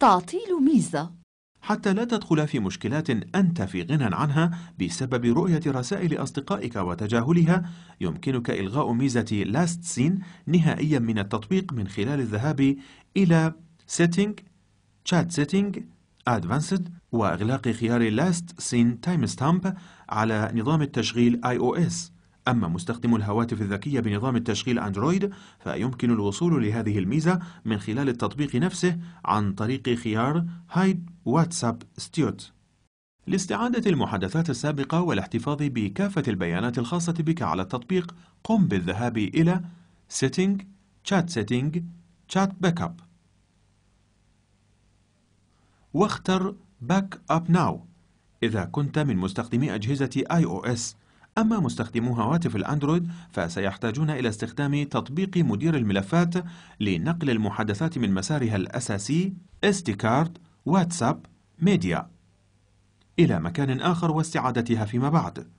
تعطيل ميزة حتى لا تدخل في مشكلات أنت في غنى عنها بسبب رؤية رسائل أصدقائك وتجاهلها يمكنك إلغاء ميزة Last Seen نهائيا من التطبيق من خلال الذهاب إلى Setting, Chat Setting, Advanced وإغلاق خيار Last Seen Timestamp على نظام التشغيل iOS أما مستخدم الهواتف الذكية بنظام التشغيل أندرويد فيمكن الوصول لهذه الميزة من خلال التطبيق نفسه عن طريق خيار هايد واتساب ستيوت لاستعادة المحادثات السابقة والاحتفاظ بكافة البيانات الخاصة بك على التطبيق قم بالذهاب إلى Setting Chat Setting Chat Backup واختر Backup Now إذا كنت من مستخدمي أجهزة iOS أما مستخدمو هواتف الأندرويد فسيحتاجون إلى استخدام تطبيق مدير الملفات لنقل المحادثات من مسارها الأساسي استيكارد واتساب ميديا إلى مكان آخر واستعادتها فيما بعد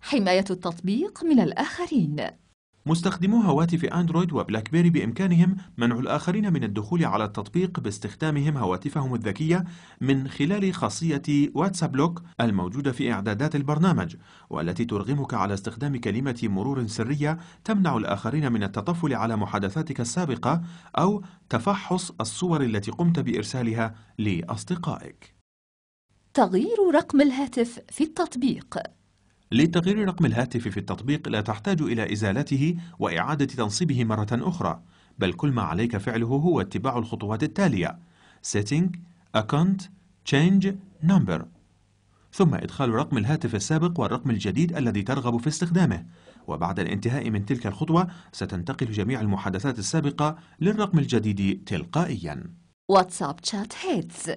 حماية التطبيق من الآخرين مستخدمو هواتف أندرويد وبلاك بيري بإمكانهم منع الآخرين من الدخول على التطبيق باستخدامهم هواتفهم الذكية من خلال خاصية واتساب لوك الموجودة في إعدادات البرنامج والتي ترغمك على استخدام كلمة مرور سرية تمنع الآخرين من التطفل على محادثاتك السابقة أو تفحص الصور التي قمت بإرسالها لأصدقائك تغيير رقم الهاتف في التطبيق لتغيير رقم الهاتف في التطبيق لا تحتاج إلى إزالته وإعادة تنصيبه مرة أخرى بل كل ما عليك فعله هو اتباع الخطوات التالية Setting, Account, Change, Number ثم إدخال رقم الهاتف السابق والرقم الجديد الذي ترغب في استخدامه وبعد الانتهاء من تلك الخطوة ستنتقل جميع المحادثات السابقة للرقم الجديد تلقائياً واتساب شات هيتس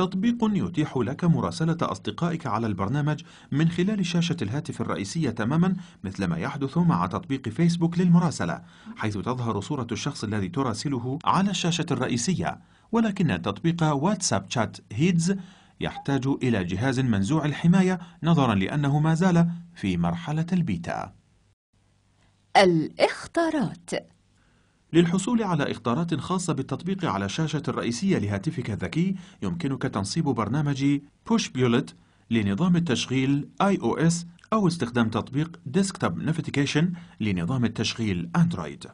تطبيق يتيح لك مراسلة أصدقائك على البرنامج من خلال شاشة الهاتف الرئيسية تماما مثل ما يحدث مع تطبيق فيسبوك للمراسلة حيث تظهر صورة الشخص الذي تراسله على الشاشة الرئيسية ولكن تطبيق واتساب شات هيدز يحتاج إلى جهاز منزوع الحماية نظرا لأنه ما زال في مرحلة البيتا الاختارات للحصول على إخطارات خاصة بالتطبيق على الشاشة الرئيسية لهاتفك الذكي يمكنك تنصيب برنامج Push Bullet لنظام التشغيل iOS أو استخدام تطبيق Desktop Notification لنظام التشغيل أندرويد